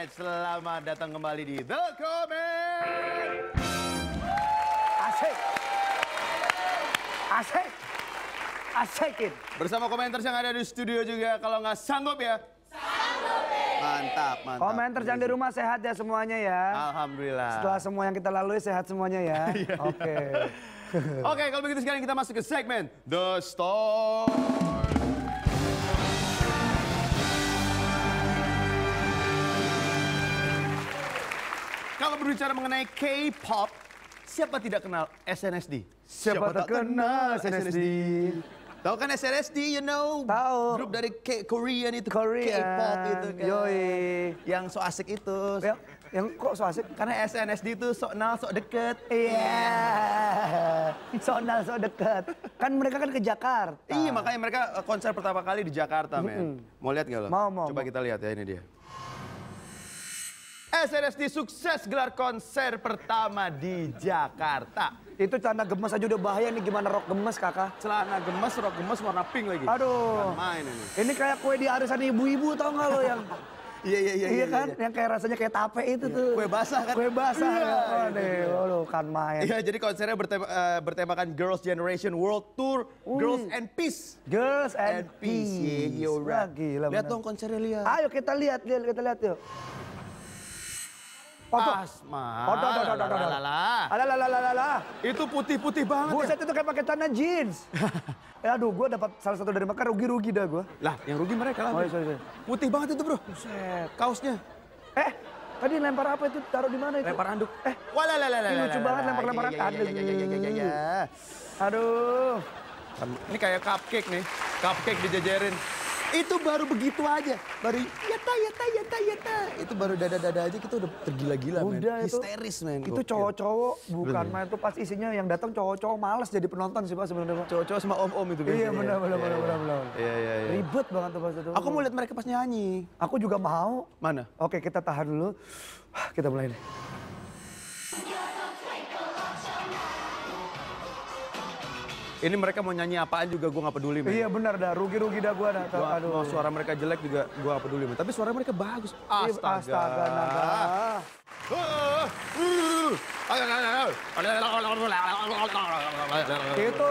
Alright, selamat datang kembali di The Comment. Asik. Asik. Asikin. Bersama komentar yang ada di studio juga. Kalau nggak sanggup ya. Sanggup. Eh. Mantap, mantap. Komentar yang di rumah sehat ya semuanya ya. Alhamdulillah. Setelah semua yang kita lalui sehat semuanya ya. Iya. Oke. Oke, okay. okay, kalau begitu sekarang kita masuk ke segmen The Store. berbicara mengenai K-pop, siapa tidak kenal SNSD? Siapa, siapa tak kenal SNSD? SNSD. Tahu kan SNSD, you know? Tahu. Grup dari K Korean itu, K-pop itu kan. Yoi. Yang so asik itu. Yang, yang kok so asik? Karena SNSD itu sok kenal, sok deket. Iya. Yeah. sok kenal, sok deket. Kan mereka kan ke Jakarta. Iya, makanya mereka eh, konser pertama kali di Jakarta, men. Mm -hmm. Mau lihat nggak lo? Mau, mau. Coba mau. kita lihat ya, ini dia. SNSD sukses gelar konser pertama di Jakarta. Itu celana gemes aja udah bahaya nih gimana rok gemes kakak. Celana gemes, rok gemes warna pink lagi. Aduh. main ini. Ini kayak kue di arisan ibu-ibu tau gak lo yang... Iya, iya iya iya. Iya kan, iya. yang kayak rasanya kayak tape itu iya. tuh. Kue basah kan? Kue basah. Iya, oh, iya, deh, iya. Waduh, kan main. Iya, jadi konsernya bertema, uh, bertemakan Girls Generation World Tour, Ui. Girls and Peace. Girls and, and Peace. peace. Yeah, Wah, gila, lihat bener. dong konsernya lihat. Ayo kita lihat, lihat kita lihat yuk. Asma. Oh, oh, oh, oh, oh, oh, Itu putih-putih banget. Buset ya? itu kayak pakai tanah jeans. eh, aduh, gue dapat salah satu dari mereka rugi-rugi dah gue. Lah, yang rugi mereka lah. Oh, iya, sorry, sorry. Putih banget itu, bro. Buset. Kaosnya. Eh, Tadi lempar apa itu? Taruh di mana itu? Lempar anduk. Eh, walalala. Ini lucu banget lempar-lempar anduk. Iya, iya, aduh. Ini kayak cupcake nih. Cupcake dijejerin. Itu baru begitu aja. Baru ya yata yata yata yata itu baru dada dada aja kita udah tergila-gila men histeris men itu cowok-cowok bukan main tuh pas isinya yang datang cowok-cowok malas jadi penonton sih pak sebenarnya cowok-cowok sama om-om itu iya, biasanya iya benar iya, benar benar iya. benar benar iya iya iya ribet banget tuh pas itu aku mau lihat mereka pas nyanyi aku juga mau mana oke kita tahan dulu kita mulai deh. Ini mereka mau nyanyi apaan juga gue gak peduli. Man. Iya benar dah, rugi-rugi dah gue dah. Gua, aduh. Mau suara mereka jelek juga gue gak peduli. Man. Tapi suara mereka bagus. Iya, astaga. Astaga Itu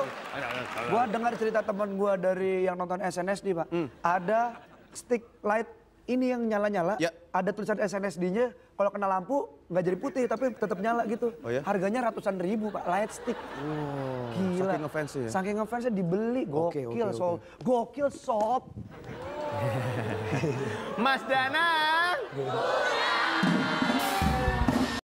gue dengar cerita teman gue dari yang nonton SNS nih pak. Hmm. Ada stick light ini yang nyala-nyala, ya. ada tulisan SNSD-nya, kalau kena lampu nggak jadi putih tapi tetap nyala gitu. Oh, ya? Harganya ratusan ribu pak, light stick. Oh, Gila. Saking ngefans ya? Saking ngefansnya dibeli, gokil okay, okay, sob. Okay. Gokil sob. Mas Danang.